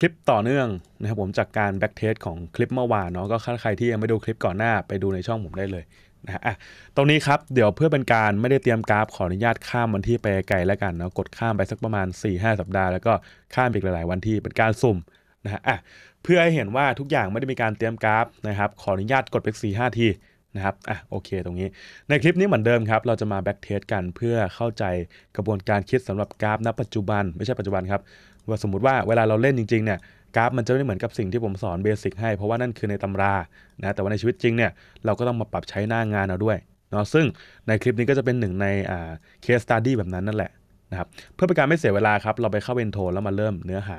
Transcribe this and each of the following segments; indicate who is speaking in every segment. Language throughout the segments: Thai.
Speaker 1: คลิปต่อเนื่องนะครับผมจากการแบ็กเทสของคลิปเมื่อวานเนาะก็ถ้าใครที่ยังไม่ดูคลิปก่อนหน้าไปดูในช่องผมได้เลยนะฮะตรงนี้ครับ เดี๋ยวเพื่อเป็นการไม่ได้เตรียมกราฟขออนุญาตข้ามวันที่ไปไกลแล้วกันเนาะกดข้ามไปสักประมาณ 4-5 สัปดาห์แล้วก็ข้ามอีกหลายๆวันที่ เป็นการสุ่มนะฮะเพื่อให้เห็นว่าทุกอย่างไม่ได้มีการเตรียมกราฟนะครับขออนุญาตกดไป4-5ทีนะครับอ่ะโอเคตรงนี้ในคลิปนี้เหมือนเดิมครับ เราจะมาแบ็กเทสกันเพื่อเข้าใจกระบวนการคิดสำหรับกราฟณปัจจุบัน ไม่ใช่ปัจจุบันครับว่าสมมติว่าเวลาเราเล่นจริงๆเนี่ยกราฟมันจะไม่เหมือนกับสิ่งที่ผมสอนเบสิกให้ เพราะว่านั่นคือในตำรานะแต่ว่าในชีวิตจริงเนี่ยเราก็ต้องมาปรับใช้หน้างานเอาด้วยเนาะซึ่งในคลิปนี้ก็จะเป็นหนึ่งในเคสตัดดี้แบบนั้นนั่นแหละนะครับเพื่อเป็นการไม่เสียเวลาครับเราไปเข้าเวนโทรแล้วมาเริ่มเนื้อหา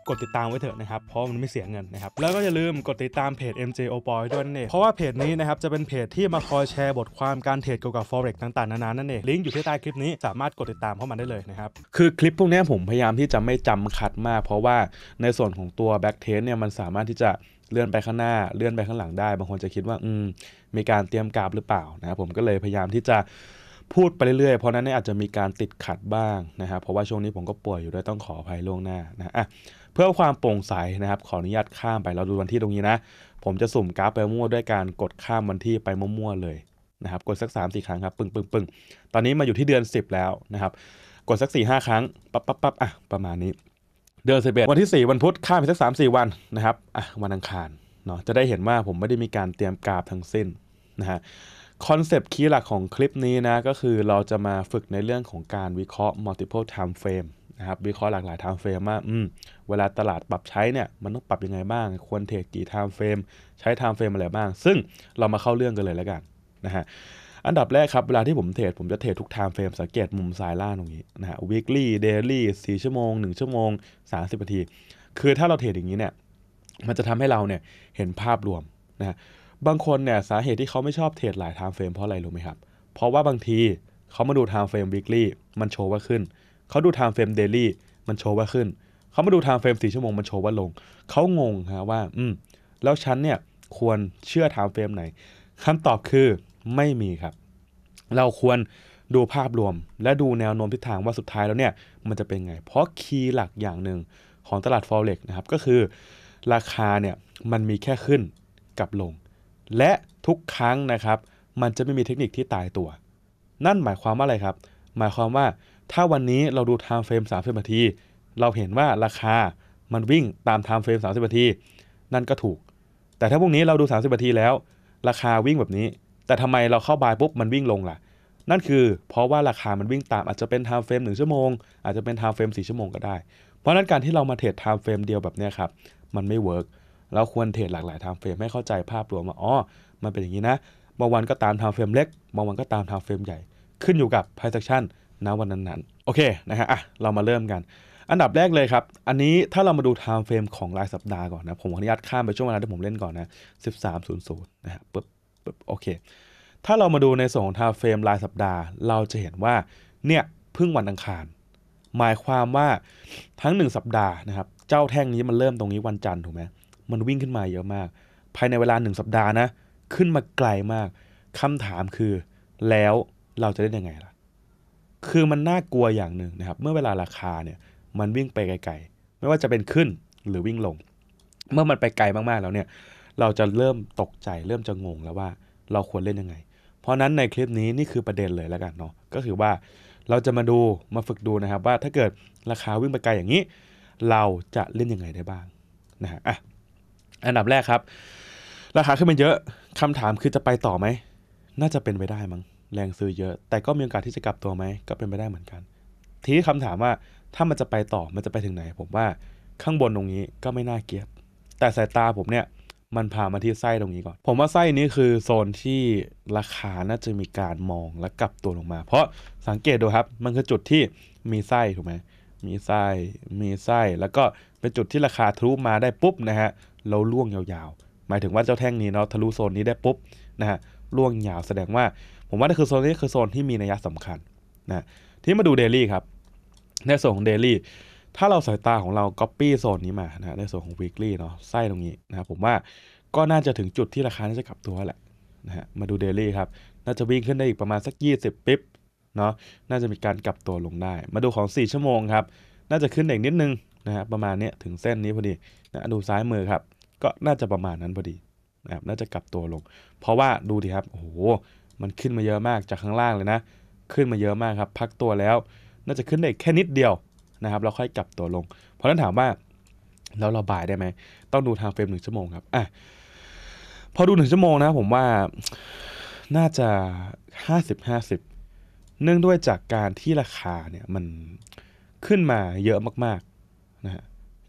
Speaker 1: กดติดตามไว้เถอะนะครับ เพราะมันไม่เสียเงินนะครับ แล้วก็อย่าลืมกดติดตามเพจ MJ o p o y ด้วยนั่นเองเพราะว่าเพจนี้นะครับจะเป็นเพจที่มาคอยแชร์บทความการเทรดเกี่ยวกับ forex ต่างๆ นานา นั่นเอง ลิงก์อยู่ที่ใต้คลิปนี้ สามารถกดติดตามเข้ามาได้เลยนะครับ คือคลิปพวกนี้ผมพยายามที่จะไม่จำคัดมาก เพราะว่าในส่วนของตัว back test เนี่ย มันสามารถที่จะเลื่อนไปข้างหน้า เลื่อนไปข้างหลังได้ บางคนจะคิดว่า อืม มีการเตรียมกราฟหรือเปล่านะครับผมก็เลยพยายามที่จะพูดไปเรื่อยๆ เพราะนั้นเนี่ยอาจจะมีการติดขัดบ้างนะครับเพราะว่าช่วงนี้ผมก็ป่วยอยู่ด้วยต้องขออภัยล่วงหน้านะอ่ะเพื่อความโปร่งใสนะครับขออนุญาตข้ามไปเราดูวันที่ตรงนี้นะ ผมจะสุ่มกราฟไปมั่วด้วยการกดข้ามวันที่ไปมั่วๆเลยนะครับกดสัก3ามสี่ครั้งครับปึ้งปึ้งปึ้งตอนนี้มาอยู่ที่เดือน 10 แล้วนะครับกดสัก4ี่ห้าครั้งปั๊บปั๊บปั๊บอ่ะประมาณนี้ เดือนสิบเอ็ดวันที่ 4 วันพุธข้ามไปสักสามสี่วัน นะครับอ่ะวันอังคารเนาะจะได้เห็นว่าผมไม่ได้มีการเตรียมกราฟทั้งสิ้นนะฮะคอนเซปต์คีย์หลักของคลิปนี้นะก็คือเราจะมาฝึกในเรื่องของการวิเคราะห์ multiple time frame ะครับวิเคราะห์หลากหลายไทม์เฟรมว่าเวลาตลาดปรับใช้เนี่ยมันต้องปรับยังไงบ้าง ควรเทรดกี่ไทม์เฟรมใช้ไทม์เฟรมอะไรบ้าง ซึ่งเรามาเข้าเรื่องกันเลยแล้วกันนะฮะอันดับแรกครับ เวลาที่ผมเทรดผมจะเทรดทุกไทม์เฟรมสังเกตมุมซ้ายล่างตรงนี้นะฮะ weekly daily 4 ชั่วโมง 1 ชั่วโมง 30นาที คือถ้าเราเทรดอย่างนี้เนี่ยมันจะทำให้เราเนี่ยเห็นภาพรวมนะฮะบางคนเนี่ยสาเหตุที่เขาไม่ชอบเทรดหลายไทม์เฟรมเพราะอะไรรู้ไหมครับเพราะว่าบางทีเขามาดูไทม์เฟรม weekly มันโชว์ว่าขึ้นเขาดูไทม์เฟรมเดลี่มันโชว์ว่าขึ้น เขามาดูไทม์เฟรมสี่ชั่วโมงมันโชว์ว่าลง เขางงฮะว่า อืม แล้วฉันเนี่ยควรเชื่อไทม์เฟรมไหน คำตอบคือไม่มีครับ เราควรดูภาพรวม และดูแนวโน้มทิศทางว่าสุดท้ายแล้วเนี่ย มันจะเป็นไง เพราะคีย์หลักอย่างหนึ่งของตลาด forex นะครับก็คือ ราคาเนี่ยมันมีแค่ขึ้นกับลง และทุกครั้งนะครับ มันจะไม่มีเทคนิคที่ตายตัว นั่นหมายความว่าอะไรครับ หมายความว่าถ้าวันนี้เราดู time frame 30นาที เราเห็นว่าราคามันวิ่งตาม time frame 30นาที นั่นก็ถูก แต่ถ้าพรุ่งนี้เราดู30นาทีแล้ว ราคาวิ่งแบบนี้ แต่ทำไมเราเข้าบายปุ๊บมันวิ่งลงล่ะ นั่นคือ เพราะว่าราคา มันวิ่งตาม อาจจะเป็น time frame 1ชั่วโมง อาจจะเป็น time frame 4ชั่วโมงก็ได้ เพราะนั้นการที่เรามาเทรด time frame เดียวแบบนี้ครับ มันไม่เวิร์กเราควรเทรดหลากหลาย time frame ให้เข้าใจภาพรวมว่าอ๋อ มันเป็นอย่างนี้นะ บางวันก็ตาม time frame เล็ก บางวันก็ตาม time frame ใหญ่ขึ้นอยู่กับ price action ณวันนั้นๆโอเคนะฮะอ่ะเรามาเริ่มกัน อันดับแรกเลยครับ อันนี้ถ้าเรามาดูไทม์เฟรมของรายสัปดาห์ก่อนนะ ผมขออนุญาตข้ามไปช่วงเวลาที่ผมเล่นก่อนนะ 13.00 นะฮะปึ๊บปึ๊บโอเค ถ้าเรามาดูในส่วนของไทม์เฟรมรายสัปดาห์ เราจะเห็นว่า เนี่ย เพิ่งวันอังคาร หมายความว่าทั้ง 1 สัปดาห์นะครับเจ้าแท่งนี้มันเริ่มตรงนี้วันจันทร์ถูกไหมมันวิ่งขึ้นมาเยอะมาก ภายในเวลา 1 สัปดาห์นะขึ้นมาไกลมากคำถามคือแล้วเราจะได้ยังไงล่ะคือมันน่ากลัวอย่างหนึ่งนะครับเมื่อเวลาราคาเนี่ย มันวิ่งไปไกล ๆ ไม่ว่าจะเป็นขึ้นหรือวิ่งลง เมื่อมันไปไกลมากๆแล้วเนี่ย เราจะเริ่มตกใจ เริ่มจะงงแล้วว่าเราควรเล่นยังไง เพราะนั้นในคลิปนี้นี่คือประเด็นเลยแล้วกันเนาะก็คือว่าเราจะมาดูมาฝึกดูนะครับ ว่าถ้าเกิดราคาวิ่งไปไกลอย่างนี้ เราจะเล่นยังไงได้บ้างนะฮะอ่ะอันดับแรกครับ ราคาขึ้นมาเยอะคำถามคือจะไปต่อไหมน่าจะเป็นไปได้มั้งแรงซื้อเยอะ แต่ก็มีโอกาสที่จะกลับตัวไหม ก็เป็นไปได้เหมือนกัน ทีนี้คำถามว่า ถ้ามันจะไปต่อ มันจะไปถึงไหน ผมว่าข้างบนตรงนี้ก็ไม่น่าเกียดแต่สายตาผมเนี่ย มันพามาที่ไส้ตรงนี้ก่อน ผมว่าไส้นี้คือโซนที่ราคาน่าจะมีการมองและกลับตัวลงมา เพราะสังเกตดูครับ มันคือจุดที่มีไส้ถูกไหม มีไส้ มีไส้ แล้วก็เป็นจุดที่ราคาทะลุมาได้ปุ๊บนะฮะเราล่วงยาวๆหมายถึงว่าเจ้าแท่งนี้เนาะ ทะลุโซนนี้ได้ปุ๊บนะฮะล่วงยาวแสดงว่าผมว่านี่คือโซนนี้คือโซนที่มีนัยสำคัญนะ ที่มาดูเดลี่ครับในส่วนของเดลี่ ถ้าเราสายตาของเราก๊อปปี้โซนนี้มา นะในส่วนของวีคลี่เนาะ ไส้ตรงนี้นะครับ ผมว่าก็น่าจะถึงจุดที่ราคาน่าจะกลับตัวแหละนะฮะมาดูเดลี่ครับ น่าจะวิ่งขึ้นได้อีกประมาณสัก 20ปิ๊บเนาะ น่าจะมีการกลับตัวลงได้ มาดูของ4ชั่วโมงครับ น่าจะขึ้นเดีกนิดนึงนะฮะ ประมาณเนี้ยถึงเส้นนี้พอดีนะ ดูซ้ายมือครับ ก็น่าจะประมาณนั้นพอดีนะครับ น่าจะกลับตัวลง เพราะว่าดูดิครับ โอ้โหมันขึ้นมาเยอะมากจากข้างล่างเลยนะ ขึ้นมาเยอะมากครับ พักตัวแล้ว น่าจะขึ้นได้แค่นิดเดียวนะครับแล้วค่อยกลับตัวลง เพราะนั้นถามว่าแล้วเราบ่ายได้ไหมต้องดูทางเฟรมหนึ่งชั่วโมงครับอ่ะพอดูหนึ่งชั่วโมงนะผมว่าน่าจะ50 50 เนื่องด้วยจากการที่ราคาเนี่ยมันขึ้นมาเยอะมากๆนะฮะ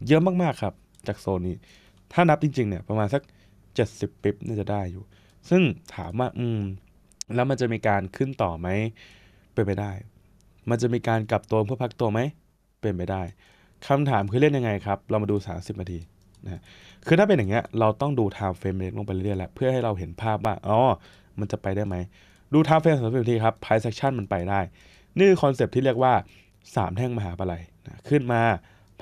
Speaker 1: เยอะมากๆครับ จากโซนนี้ ถ้านับจริงๆ เนี่ย ประมาณสัก 70ปิบน่าจะได้อยู่ ซึ่งถามว่าอืมแล้วมันจะมีการขึ้นต่อไหมเป็นไปได้ มันจะมีการกลับตัวเพื่อพักตัวไหม เป็นไปได้ คำถามคือเล่นยังไงครับ เรามาดู 30นาทีนะ คือถ้าเป็นอย่างเงี้ยเราต้องดูไทม์เฟรมเล็กลงไปเรื่อยๆแหละ เพื่อให้เราเห็นภาพว่า อ๋อ มันจะไปได้ไหม ดูไทม์เฟรมสามสิบนาทีครับ ไพร์เซคชันมันไปได้ นี่คือคอนเซปที่เรียกว่า 3 แท่งมหาปลัยนะขึ้นมา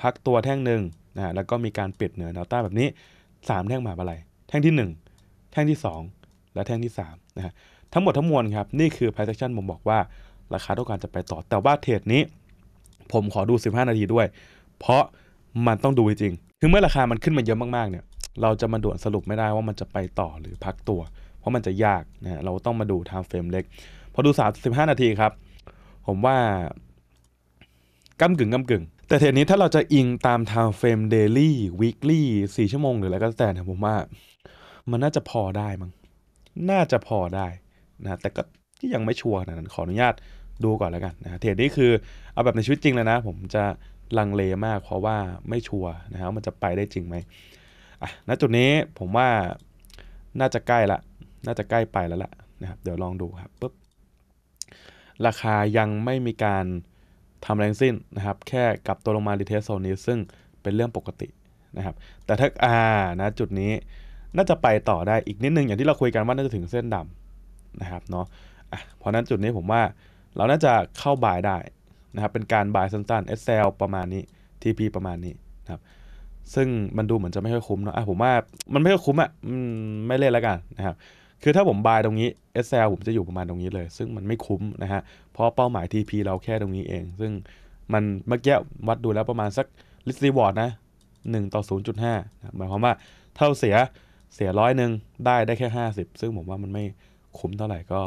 Speaker 1: พักตัวแท่งหนึ่งนะแล้วก็มีการปิดเหนือแนวต้านแบบนี้3แท่งมหาปลัย แท่งที่ 1 แท่งที่ 2 และแท่งที่3นะฮะทั้งหมดทั้งมวลครับ นี่คือ price action ผมบอกว่าราคาต้องการจะไปต่อแต่ว่าเทรดนี้ผมขอดู 15 นาทีด้วย เพราะมันต้องดูจริงคือเมื่อราคามันขึ้นมาเยอะมากๆเนี่ย เราจะมาด่วนสรุปไม่ได้ว่ามันจะไปต่อหรือพักตัว เพราะมันจะยากนะเราต้องมาดู time frame เล็ก พอดู35นาทีครับ ผมว่าก้มกึ่งก้มกึ่งแต่เทรดนี้ถ้าเราจะอิงตาม time frame daily weekly 4 ชั่วโมงหรืออะไรก็แต่ผมว่า มันน่าจะพอได้มั้งน่าจะพอได้นะแต่ก็ยังไม่ชัวร์นะขออนุญาตดูก่อนแล้วกันนะเทรดนี้คือเอาแบบในชีวิตจริงเลยนะ ผมจะลังเลมากเพราะว่าไม่ชัวร์นะครับมันจะไปได้จริงไหมอ่ะณจุดนี้ผมว่าน่าจะใกล้ละ น่าจะใกล้ไปแล้วละนะครับเดี๋ยวลองดูครับปุ๊บราคายังไม่มีการทำแรงสิ้นนะครับแค่กลับตัวลงมาดีเทสโซนนี้ ซึ่งเป็นเรื่องปกตินะครับแต่ถ้า อ่านะจุดนี้น่าจะไปต่อได้อีกนิดนึงอย่างที่เราคุยกันว่าน่าจะถึงเส้นดำนะครับเนาะเพราะนั้นจุดนี้ผมว่าเราน่าจะเข้าบายได้นะครับเป็นการบายสั้นๆ SL ประมาณนี้ TP ประมาณนี้นะครับซึ่งมันดูเหมือนจะไม่ค่อยคุ้มเนาะะผมว่ามันไม่ค่อยคุ้มอะ่ะไม่เล่นแล้วกันนะครับคือถ้าผมบายตรงนี้ SL ผมจะอยู่ประมาณตรงนี้เลย ซึ่งมันไม่คุ้มนะฮะเพราะเป้าหมาย TP เราแค่ตรงนี้เอง ซึ่งมันเมื่อกี้วัดดูแล้วประมาณสักลิสตรีบอร์ดนะ1ต่อ 0.5หมายความว่าเท่าเสียเสียร้อยหนึ่งได้ได้แค่ 50 ซึ่งผมว่ามันไม่คุ้มเท่าไหร่ก็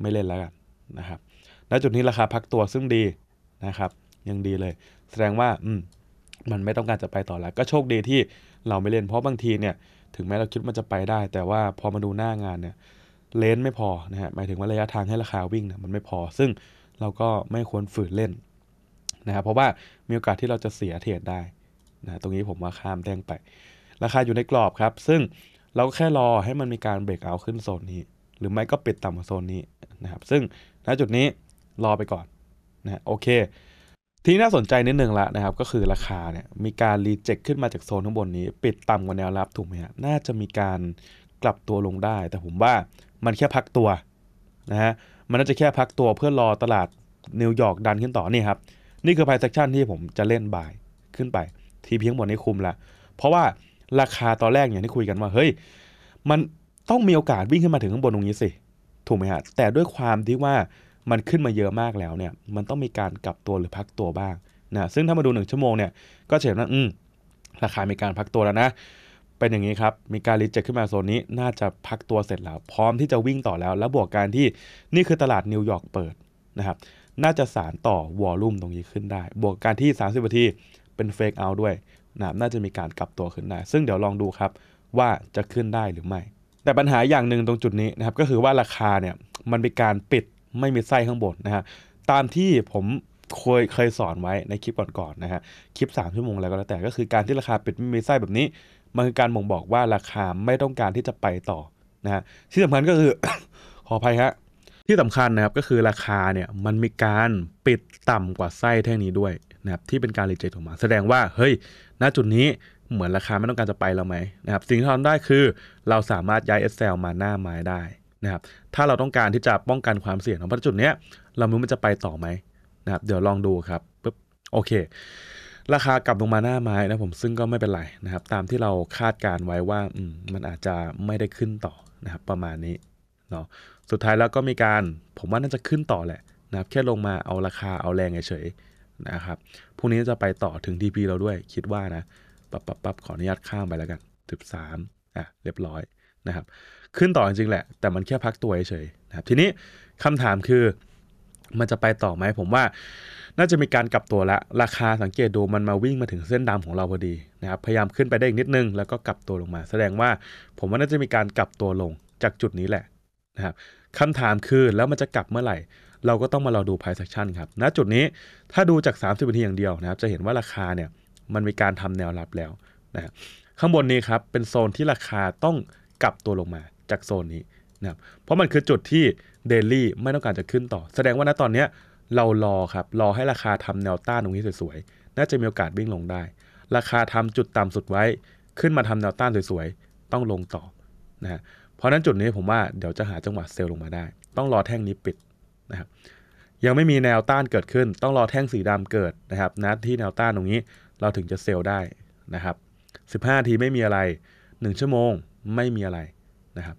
Speaker 1: ไม่เล่นแล้วกันนะครับ ณ จุดนี้ราคาพักตัวซึ่งดีนะครับ ยังดีเลย แสดงว่า อืมมันไม่ต้องการจะไปต่อแล้ว ก็โชคดีที่เราไม่เล่นเพราะบางทีเนี่ย ถึงแม้เราคิดมันจะไปได้ แต่ว่าพอมาดูหน้างานเนี่ยเลนไม่พอนะฮะหมายถึงว่าระยะทางให้ราคาวิ่งเนี่ยมันไม่พอ ซึ่งเราก็ไม่ควรฝืนเล่นนะครับเพราะว่ามีโอกาสที่เราจะเสียเทรดได้นะตรงนี้ผมว่าข้ามแดงไป ราคาอยู่ในกรอบครับ ซึ่งเราก็แค่รอให้มันมีการเบรกเอาขึ้นโซนนี้หรือไม่ก็ปิดต่ำกว่าโซนนี้นะครับซึ่งณจุดนี้รอไปก่อนนะโอเค ที่น่าสนใจนิดนึงละนะครับ ก็คือราคาเนี่ยมีการรีเจ็คขึ้นมาจากโซนข้างบนนี้ ปิดต่ำกว่าแนวรับถูกไหมฮะน่าจะมีการกลับตัวลงได้ แต่ผมว่ามันแค่พักตัวนะฮะมันน่าจะแค่พักตัวเพื่อรอตลาดนิวยอร์กดันขึ้นต่อนี่ครับ นี่คือไพ่เซ็คชั่นที่ผมจะเล่นบ่ายขึ้นไปทีเพียงบนนี้คุมละเพราะว่าราคาตอนแรกอย่างที่คุยกันว่าเฮ้ยมันต้องมีโอกาสวิ่งขึ้นมาถึงข้างบนตรงนี้สิ ถูกไหมฮะ แต่ด้วยความที่ว่ามันขึ้นมาเยอะมากแล้วเนี่ย มันต้องมีการกลับตัวหรือพักตัวบ้างนะ ซึ่งถ้ามาดู1ชั่วโมงเนี่ย ก็เห็นว่าอืมราคามีการพักตัวแล้วนะ เป็นอย่างนี้ครับ มีการรีเจ็คขึ้นมาโซนนี้ น่าจะพักตัวเสร็จแล้ว พร้อมที่จะวิ่งต่อแล้ว แล้วบวกการที่นี่คือตลาดนิวยอร์กเปิดนะครับ น่าจะสารต่อวอลลุ่มตรงนี้ขึ้นได้ บวกการที่ 30นาทีเป็นเฟกเอาด้วยนะน่าจะมีการกลับตัวขึ้นได้ซึ่งเดี๋ยวลองดูครับว่าจะขึ้นได้หรือไม่แต่ปัญหาอย่างหนึ่งตรงจุดนี้นะครับ ก็คือว่าราคาเนี่ยมันเป็นการปิดไม่มีไส้ข้างบนนะฮะตามที่ผมเคยเคยสอนไว้ในคลิปก่อนๆนนะฮะคลิป 3 ชั่วโมงอะไรก็แล้วแต่ก็คือการที่ราคาปิดไม่มีไส้แบบนี้ มันคือการบ่งบอกว่าราคาไม่ต้องการที่จะไปต่อนะฮะที่สำคัญก็คือขออภัยฮะที่สำคัญนะครับก็คือ ราคาเนี่ยมันมีการปิดต่ำกว่าไส้แท่งนี้ด้วยนะครับที่เป็นการรีเจ็คออกมา แสดงว่าเฮ้ย ณจุดนี้เหมือนราคาไม่ต้องการจะไปเราไหมนะครับ สิ่งที่ทำได้คือเราสามารถย้ายซ l มาหน้าไม้ได้นะครับ ถ้าเราต้องการที่จะป้องกันความเสี่ยงของพันจุดเนี้ยเรามรู้มันจะไปต่อไหมนะครับเดี๋ยวลองดูครับปุ๊บโอเค ราคากลับลงมาหน้าไม้นะผมซึ่งก็ไม่เป็นไรนะครับ ตามที่เราคาดการไว้ว่ามันอาจจะไม่ได้ขึ้นต่อนะครับ ประมาณนี้เนาะสุดท้ายแล้วก็มีการผมว่าน่าจะขึ้นต่อแหละนะครับแค่ลงมาเอาราคาเอาแรงเฉยๆนะครับพรุ่งนี้จะไปต่อถึง d p เราด้วยคิดว่านะปับป๊บปั๊บขออนุญาตข้ามไปแล้วกันสิบสามอ่ะ เรียบร้อยนะครับ ขึ้นต่อจริงๆแหละ แต่มันแค่พักตัวเฉยๆนะครับ ทีนี้คำถามคือมันจะไปต่อไหมผมว่าน่าจะมีการกลับตัวละราคาสังเกตดูมันมาวิ่งมาถึงเส้นดำของเราพอดีนะครับ พยายามขึ้นไปได้อีกนิดนึง แล้วก็กลับตัวลงมา แสดงว่าผมว่าน่าจะมีการกลับตัวลงจากจุดนี้แหละนะครับคำถามคือแล้วมันจะกลับเมื่อไหร่ เราก็ต้องมารอดูไพ่สักชั่นครับณนะจุดนี้ถ้าดูจาก 30 นาทีอย่างเดียวนะครับ จะเห็นว่าราคาเนี่ยมันมีการทำแนวรับแล้วนะข้างบนนี้ครับเป็นโซนที่ราคาต้องกลับตัวลงมาจากโซนนี้นะครับเพราะมันคือจุดที่เดลี่ไม่ต้องการจะขึ้นต่อ แสดงว่าณตอนนี้เรารอครับรอให้ราคาทำแนวต้านตรงนี้สวยๆน่าจะมีโอกาสวิ่งลงได้ ราคาทำจุดต่ำสุดไว้ ขึ้นมาทำแนวต้านสวยๆต้องลงต่อนะฮะเพราะนั้นจุดนี้ผมว่าเดี๋ยวจะหาจังหวะเซลล์ลงมาได้ ต้องรอแท่งนี้ปิดนะครับยังไม่มีแนวต้านเกิดขึ้น ต้องรอแท่งสีดำเกิดนะครับนะที่แนวต้านตรงนี้เราถึงจะเซลล์ได้นะครับ 15 ทีไม่มีอะไร 1 ชั่วโมงไม่มีอะไรนะครับ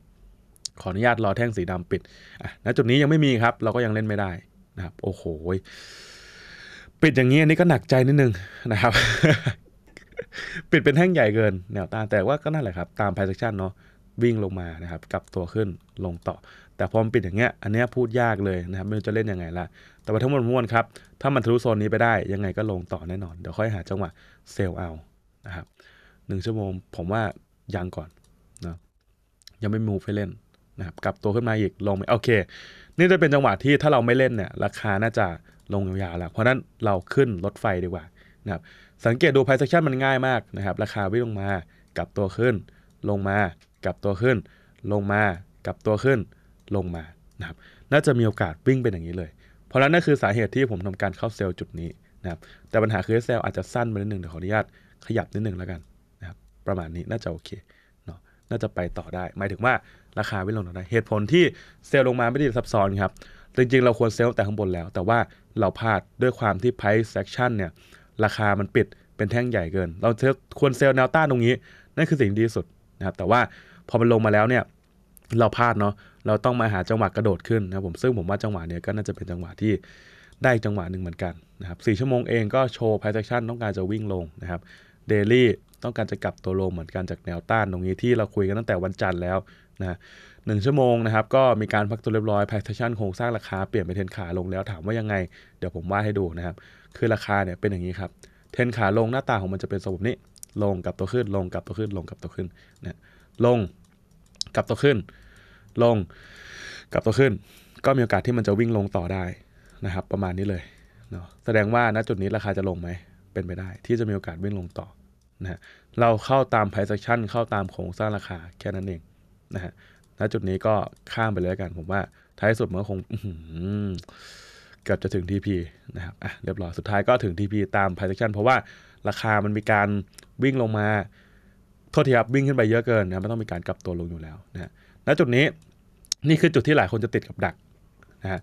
Speaker 1: ขออนุญาตรอแท่งสีดำปิดอ่ะณจุดนี้ยังไม่มีครับ เราก็ยังเล่นไม่ได้นะครับ โอ้โห ปิดอย่างนี้อันนี้ก็หนักใจนิดนึงนะครับ ปิดเป็นแท่งใหญ่เกินแนวต้านแต่ว่าก็นั่นแหละครับ ตามไพ่ c e a c ชันเนาะวิ่งลงมา นะครับ กลับตัวขึ้น ลงต่อ แต่พอมปิดอย่างเงี้ย อันเนี้ยพูดยากเลยนะครับไม่รู้จะเล่นยังไงละแต่ว่าทั้งหมดมวลครับ ถ้ามันทะลุโซนนี้ไปได้ ยังไงก็ลงต่อแน่นอน เดี๋ยวค่อยหาจังหวะเซลล์เอานะครับหนึ่งชั่วโมง ผมว่ายังก่อนนะยังไม่มูฟให้เล่นนะครับ กลับตัวขึ้นมาอีก ลงโอเค นี่จะเป็นจังหวะที่ถ้าเราไม่เล่นเนี่ย ราคาน่าจะลงยาวๆแล้วเพราะนั้นเราขึ้นรถไฟดีกว่านะครับ สังเกตดูไพ่เซ็กชั o มันง่ายมากนะครับ ราคาวิ่งลงมา กลับตัวขึ้นลงมากลับตัวขึ้นลงมากลับตัวขึ้นลงมา นะครับ น่าจะมีโอกาสวิ่งเป็นอย่างนี้เลย เพราะนั้นนั่นคือสาเหตุที่ผมทำการเข้าเซลล์จุดนี้นะครับ แต่ปัญหาคือเซลล์อาจจะสั้นไปนิดหนึ่งเดี๋ยวขออนุญาตขยับนิดหนึ่งแล้วกันนะครับ ประมาณนี้น่าจะโอเคเนาะ น่าจะไปต่อได้ หมายถึงว่าราคาวิ่งลงได้เหตุผลที่เซลล์ลงมาไม่ได้ซับซ้อนครับ จริงๆ เราควรเซลล์แต่ข้างบนแล้ว แต่ว่าเราพลาดด้วยความที่ price s e c t i o n เนี่ย ราคามันปิดเป็นแท่งใหญ่เกิน เราควรเซลล์แนวต้านตรงนี้ นั่นคือสิ่งดีสุดนะครับ แต่ว่าพอมันลงมาแล้วเนี่ยเราพลาดเนาะเราต้องมาหาจังหวะกระโดดขึ้นนะผมซึ่งผมว่าจังหวะเนี้ยก็น่าจะเป็นจังหวะที่ได้จังหวะหนึ่งเหมือนกันนะครับสชั่วโมงเองก็โชว์ไพ i เซ a c t i นต้องการจะวิ่งลงนะครับเดลี่ต้องการจะกลับตัวลงเหมือนกันจากแนวต้านตรงนี้ที่เราคุยกันตั้งแต่วันจันทร์แล้วนะหนึ่งชั่วโมงนะครับ ก็มีการพักตัวเรียบร้อยไพ i เซ a c t i นโครงสร้างราคาเปลี่ยนไปเทนขาลงแล้วถามว่ายังไง เดี๋ยวผมว่าให้ดูนะครับคือราคาเนี่ยเป็นอย่างนี้ครับเทนขาลงหน้าตาของมันจะเป็นทรงแบบนี้ลงกับตัวขึ้นลงกับตัวขึ้นลงกับตัวขึ้นนะลงกลับตัวขึ้น ลง กลับตัวขึ้น ก็มีโอกาสที่มันจะวิ่งลงต่อได้ นะครับประมาณนี้เลยเนาะแสดงว่าณจุดนี้ราคาจะลงไหมเป็นไปได้ ที่จะมีโอกาสวิ่งลงต่อ นะฮะเราเข้าตาม price action เข้าตามโครงสร้างราคาแค่นั้นเอง นะฮะณจุดนี้ก็ข้ามไปเลยกันผมว่าท้ายสุดมันก็คงเกือบจะถึง TP นะครับอ่ะเรียบร้อยสุดท้ายก็ถึง TP ตามไ r i c e action เพราะว่าราคามันมีการวิ่งลงมาโทษทีครับวิ่งขึ้นไปเยอะเกินนะมันต้องมีการกลับตัวลงอยู่แล้วนะณจุดนี้นี่คือจุดที่หลายคนจะติดกับดักนะฮะ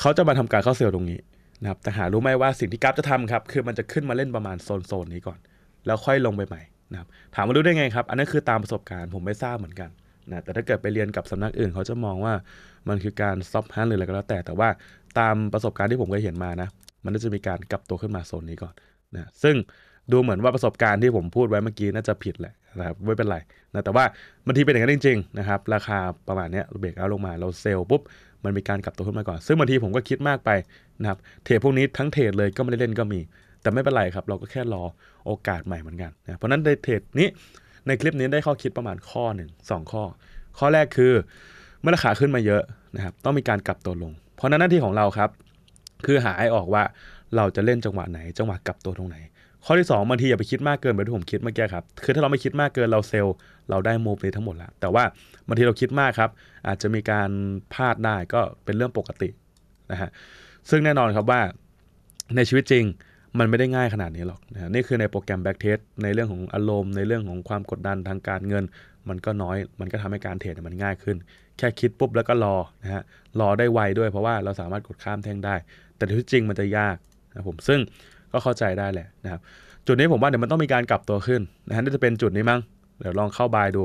Speaker 1: เขาจะมาทำการเข้าเซลล์ตรงนี้นะครับแต่หารู้ไหมว่าสิ่งที่กราฟจะทำครับ คือมันจะขึ้นมาเล่นประมาณโซนโซนนี้ก่อน แล้วค่อยลงไปใหม่นะครับถามว่ารู้ได้ไงครับ อันนั้นคือตามประสบการณ์ผมไม่ทราบเหมือนกันนะแต่ถ้าเกิดไปเรียนกับสำนักอื่นเขาจะมองว่ามันคือการซับฮันหรืออะไรก็แล้วแต่แต่ว่าตามประสบการณ์ที่ผมเคยเห็นมานะมันจะมีการกลับตัวขึ้นมาโซนนี้ก่อนนะซึ่งดูเหมือนว่าประสบการณ์ที่ผมพูดไว้เมื่อกี้น่าจะผิดแหละนะครับ ไม่เป็นไรนะ แต่ว่าบางทีเป็นอย่างนั้นจริงๆนะครับ ราคาประมาณนี้เบรกเอาลงมาเราเซลล์ปุ๊บ มันมีการกลับตัวขึ้นมาก่อน ซึ่งบางทีผมก็คิดมากไปนะครับเทรดพวกนี้ทั้งเทรดเลยก็ไม่ได้เล่นก็มี แต่ไม่เป็นไรครับ เราก็แค่รอโอกาสใหม่เหมือนกันนะเพราะนั้นในเทรดนี้ในคลิปนี้ได้ข้อคิดประมาณข้อหนึ่งสองข้อ ข้อแรกคือ เมื่อราคาขึ้นมาเยอะนะครับต้องมีการกลับตัวลง เพราะนั้นหน้าที่ของเราครับคือหาให้ออกว่าเราจะเล่นจังหวะไหน จังหวะกลับตัวตรงไหนข้อที่2บางทีอย่าไปคิดมากเกินบบที่ผมคิดเมื่อกี้ครับคือถ้าเราไม่คิดมากเกินเราเซลเราได้มูฟนี้ทั้งหมดแล้ว แต่ว่าบางทีเราคิดมากครับ อาจจะมีการพลาดได้ก็เป็นเรื่องปกตินะฮะซึ่งแน่นอนครับว่าในชีวิตจริงมันไม่ได้ง่ายขนาดนี้หรอกนะนี่คือในโปรแกรมแบ็กเทสในเรื่องของอารมณ์ ในเรื่องของความกดดันทางการเงิน มันก็น้อย มันก็ทำให้การเทรดมันง่ายขึ้น แค่คิดปุ๊บแล้วก็รอนะฮะรอได้ไวด้วยเพราะว่าเราสามารถกดข้ามแท่งได้ แต่ที่จริงมันจะยากนะผมซึ่งก็เข้าใจได้แหละนะครับจุดนี้ผมว่าเดี๋ยวมันต้องมีการกลับตัวขึ้นนะฮะน่าจะเป็นจุดนี้มั้งเดี๋ยวลองเข้าบายดู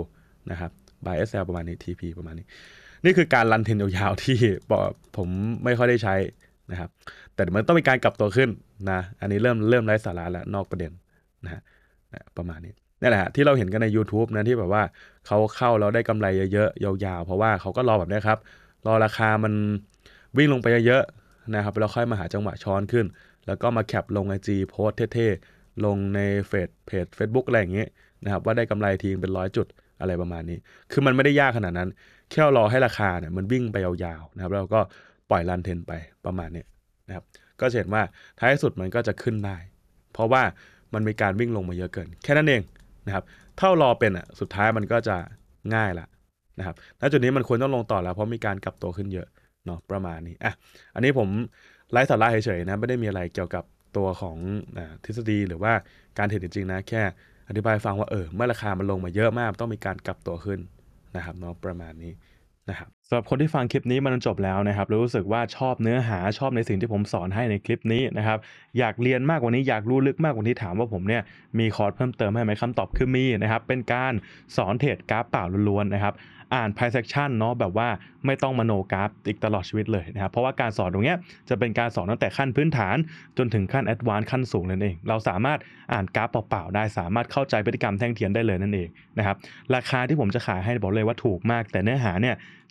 Speaker 1: นะครับบายเอสประมาณนี้ TP ประมาณนี้ นี่คือการลันเทนยาวๆที่ผมไม่ค่อยได้ใช้นะครับแต่มันต้องมีการกลับตัวขึ้นนะอันนี้เริ่มเริ่มไร้สาระแล้วนอกประเด็นนะฮะประมาณนี้นี่แหละที่เราเห็นกันใน YouTube นะที่แบบว่าเขาเข้าเราได้กำไรเยอะๆยาวๆ เพราะว่าเขาก็รอแบบนี้ครับรอราคามันวิ่งลงไปเยอะๆนะครับแล้วค่อยมาหาจังหวะช้อนขึ้นแล้วก็มาแคปลงไอจีโพสเท่ๆ ลงในเฟซเพจ Facebook อะไรอย่างเงี้ยนะครับว่าได้กำไรทีเป็นร้อยจุดอะไรประมาณนี้ คือมันไม่ได้ยากขนาดนั้น แค่รอให้ราคาเนี่ยมันวิ่งไปยาวๆนะครับแล้วก็ปล่อยลันเทนไปประมาณนี้นะครับก็เห็นว่าท้ายสุดมันก็จะขึ้นได้ เพราะว่ามันมีการวิ่งลงมาเยอะเกิน แค่นั้นเองนะครับเท่ารอเป็นอ่ะสุดท้ายมันก็จะง่ายละนะครับณจุดนี้มันควรต้องลงต่อแล้ว เพราะมีการกลับตัวขึ้นเยอะเนาะประมาณนี้อ่ะอันนี้ผมไร้สาระเฉยๆนะไม่ได้มีอะไรเกี่ยวกับตัวของทฤษฎีหรือว่าการเทรดจริงๆ นะแค่ อธิบายฟังว่าเออเมื่อราคามันลงมาเยอะมากต้องมีการกลับตัวขึ้นนะครับเนาะประมาณนี้นะครับสำหรับคนที่ฟังคลิปนี้มันจบแล้วนะครับ รู้สึกว่าชอบเนื้อหาชอบในสิ่งที่ผมสอนให้ในคลิปนี้นะครับ อยากเรียนมากกว่านี้อยากรู้ลึกมากกว่านี้ถามว่าผมเนี่ยมีคอร์สเพิ่มเติมให้ไหมคำตอบคือมีนะครับ เป็นการสอนเทรดกราฟเปล่าล้วนๆนะครับอ่าน Pysection เนาะแบบว่าไม่ต้องมโนกราฟอีกตลอดชีวิตเลยนะครับเพราะว่าการสอนตรงนี้จะเป็นการสอนตั้งแต่ขั้นพื้นฐานจนถึงขั้นแอดวานซ์ขั้นสูงนั่นเองเราสามารถอ่านกราฟเปล่า ๆ ได้สามารถเข้าใจพฤติกรรมแท่งเทียนได้เลยนั่นเองนะครับราคาที่ผมจะขายให้บอกเลยว่าถูกมากแต่เนื้อหาเนี่ย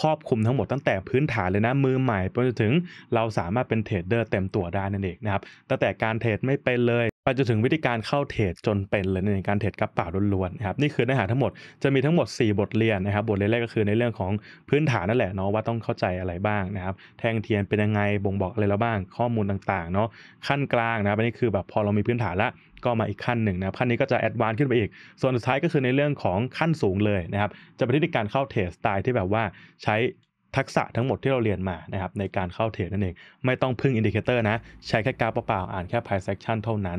Speaker 1: ครอบคลุมทั้งหมดตั้งแต่พื้นฐานเลยนะมือใหม่ไปจนถึงเราสามารถเป็นเทรดเดอร์เต็มตัวได้นั่นเองนะครับตั้งแต่การเทรดไม่เป็นเลยไปจนถึงวิธีการเข้าเทรดจนเป็นเลยในการเทรดกระเป๋าล้วนๆนะครับนี่คือเนื้อหาทั้งหมดจะมีทั้งหมด 4 บทเรียนนะครับบทเรียนแรกก็คือในเรื่องของพื้นฐานนั่นแหละเนาะว่าต้องเข้าใจอะไรบ้างนะครับแทงเทียนเป็นยังไงบ่งบอกอะไรแล้วบ้าง ข้อมูลต่างๆเนาะขั้นกลางนะครับนี่คือแบบพอเรามีพื้นฐานละก็มาอีกขั้นหนึ่งนะครับขั้นนี้ก็จะแอดวานซ์ขึ้นไปอีก ส่วนสุดท้ายก็คือในเรื่องของขั้นสูงเลยนะครับ จะเป็นที่การเข้าเทรดสไตล์ที่แบบว่าใช้ทักษะทั้งหมดที่เราเรียนมานะครับ ในการเข้าเทรดนั่นเองไม่ต้องพึ่งอินดิเคเตอร์นะ ใช้แค่กราฟเปล่าๆอ่านแค่ไพ่เซ็กชันเท่านั้น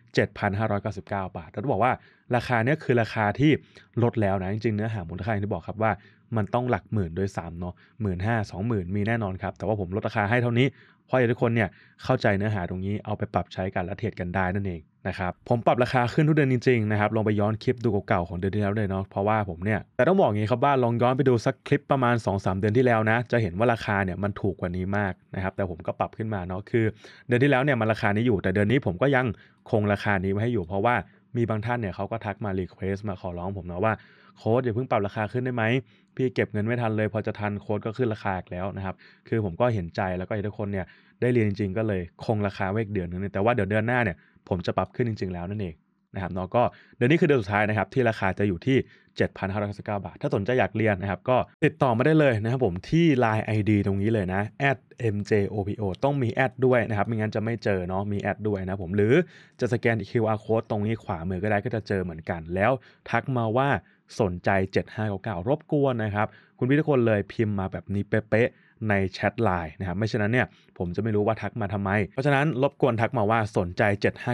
Speaker 1: 7,599 บาท แล้วบอกว่าราคาเนี้ยคือราคาที่ลดแล้วนะ จริงๆเนื้อหามูลค่าอย่างที่บอกครับว่ามันต้องหลักหมื่นโดยสามเนาะหมื่นห้าสองหมื่นมีแน่นอนครับ แต่ว่าผมลดราคาให้เท่านี้เพราะอยากทุกคนเนี่ยเข้าใจเนื้อหาตรงนี้เอาไปปรับใช้กันและเทรดกันได้นั่นเองนะครับผมปรับราคาขึ้นทุกเดือนจริงๆนะครับลองไปย้อนคลิปดูเก่าๆของเดือนที่แล้วเลยเนาะเพราะว่าผมเนี่ยแต่ต้องบอกอย่างนี้ครับว่าลองย้อนไปดูสักคลิปประมาณ2-3 เดือนที่แล้วนะจะเห็นว่าราคาเนี่ยมันถูกกว่านี้มากนะครับแต่ผมก็ปรับขึ้นมาเนาะคือ เดือนที่แล้วเนี่ยมันราคานี้อยู่แต่เดือนนี้ผมก็ยังคงราคานี้ไว้ให้อยู่ เพราะว่ามีบางท่านเนี่ยเขาก็ทักมารีเควสมาขอร้องผมเนาะว่าโค้ดอย่าเพิ่งปรับราคาขึ้นได้ไหมพี่เก็บเงินไม่ทันเลยพอจะทัน โค้ดก็ขึ้นราคาอีกแล้วนะครับ คือผมก็เห็นใจแล้วก็เห็นทุกคนเนี่ยได้เรียนจริง ๆ ก็เลยคงราคาไว้อีกเดือนนึงแต่ว่าเดี๋ยวเดือนหน้าเนี่ยผมจะปรับขึ้นจริง ๆแล้วนั่นเองนะครับเนาะก็เดือนนี้คือเดือนสุดท้ายนะครับที่ราคาจะอยู่ที่7,599บาท ถ้าสนใจ อยากเรียนนะครับ ก็ติดต่อมาได้เลยนะครับผมที่ Line ID ตรงนี้เลยนะ @mjopo ต้องมีแอดด้วยนะครับไม่งั้นจะไม่เจอเนาะ มีแอดด้วยนะผมหรือจะสแกน QR code ตรงนี้ขวามือก็ได้ก็จะเจอเหมือนกัน แล้วทักมาว่าสนใจ 7599 รบกวนนะครับ คุณพี่ทุกคนเลยพิมพ์มาแบบนี้เป๊ะ ๆ ในแชทไลน์นะครับ ไม่ฉะนั้นเนี่ยผมจะไม่รู้ว่าทักมาทำไม เพราะฉะนั้นรบกวนทักมาว่าสนใจ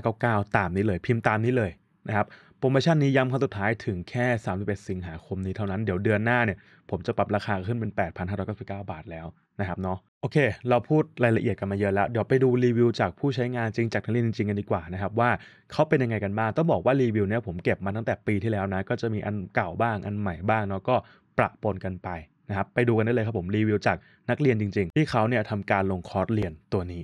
Speaker 1: 7599 ตามนี้เลยพิมพ์ตามนี้เลยนะครับโปรโมชั่นนี้ย้ำครั้งสุดท้ายถึงแค่ 31 สิงหาคมนี้เท่านั้น เดี๋ยวเดือนหน้าเนี่ยผมจะปรับราคาขึ้นเป็น 8,599 บาทแล้วนะครับเนาะโอเค เราพูดรายละเอียดกันมาเยอะแล้ว เดี๋ยวไปดูรีวิวจากผู้ใช้งานจริงจากนักเรียนจริงกันดีกว่านะครับ ว่าเขาเป็นยังไงกันบ้างต้องบอกว่ารีวิวเนี่ยผมเก็บมาตั้งแต่ปีที่แล้วนะก็จะมีอันเก่าบ้าง อันใหม่บ้างเนาะก็ประปนกันไปนะครับไปดูกันได้เลยครับผมรีวิวจากนักเรียนจริง ๆ ที่เขาเนี่ยทำการลงคอร์สเรียนตัวนี้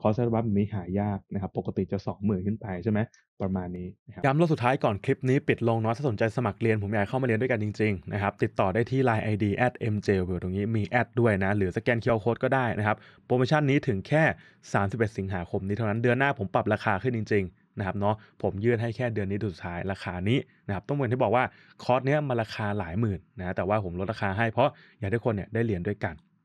Speaker 1: คอร์สอัลบัฟนี้หายากนะครับ ปกติจะสองหมื่นขึ้นไปใช่ไหมประมาณนี้ย้ำรอบสุดท้ายก่อนคลิปนี้ปิดลงนนอยถ้าสนใจสมัครเรียนผมอยากเข้ามาเรียนด้วยกันจริงๆนะครับ ติดต่อได้ที่ Line ID at mjw ตรงนี้มีแอดด้วยนะ หรือสแกน QR Code ก็ได้นะครับ โปรโมชั่นนี้ถึงแค่ 31 สิงหาคมนี้เท่านั้นเดือนหน้าผมปรับราคาขึ้นจริง ๆนะครับเนาะ ผมยื่นให้แค่เดือนนี้สุดท้ายราคานี้นะครับ ต้องเหมือนที่บอกว่าคอร์สเนี้ยมาราคาหลายหมื่นนะ แต่ว่าผมลดราคาให้เพราะอยากให้คนเนี่ยได้เรียนด้วยกัน